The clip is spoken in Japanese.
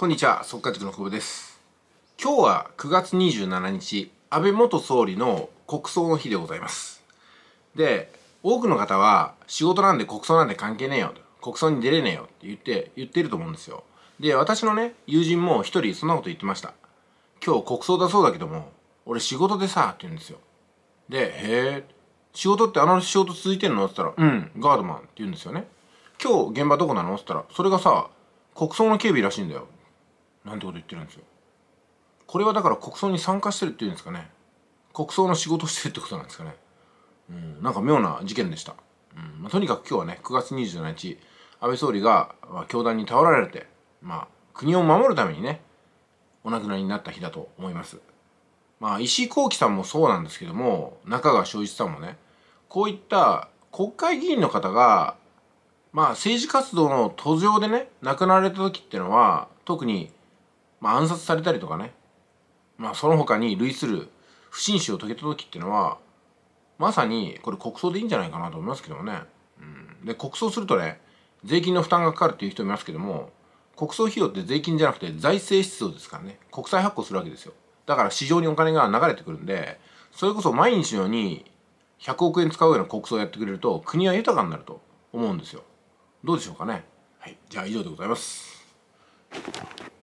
こんにちは、速稼塾の久保です。今日は9月27日、安倍元総理の国葬の日でございます。で、多くの方は仕事なんで国葬なんて関係ねえよ、国葬に出れねえよって言って、言ってると思うんですよ。で、私のね、友人も一人そんなこと言ってました。今日国葬だそうだけども、俺仕事でさ、って言うんですよ。で、へえ、仕事ってあの仕事続いてんのって言ったら、うん、ガードマンって言うんですよね。今日現場どこなのって言ったら、それがさ、国葬の警備らしいんだよ。なんてこと言ってるんですよこれはだから国葬に参加してるっていうんですかね国葬の仕事してるってことなんですかねうんなんか妙な事件でした、うんまあ、とにかく今日はね9月27日安倍総理が、まあ、教団に倒られてまあ国を守るためにねお亡くなりになった日だと思いますまあ石井幸喜さんもそうなんですけども中川昭一さんもねこういった国会議員の方がまあ政治活動の途上でね亡くなられた時っていうのは特にまあ、暗殺されたりとかね、まあ、その他に類する不審死を遂げた時っていうのはまさにこれ国葬でいいんじゃないかなと思いますけどもね、うん、で国葬するとね税金の負担がかかるっていう人もいますけども国葬費用って税金じゃなくて財政出動ですからね国債発行するわけですよだから市場にお金が流れてくるんでそれこそ毎日のように100億円使うような国葬をやってくれると国は豊かになると思うんですよどうでしょうかねはいじゃあ以上でございます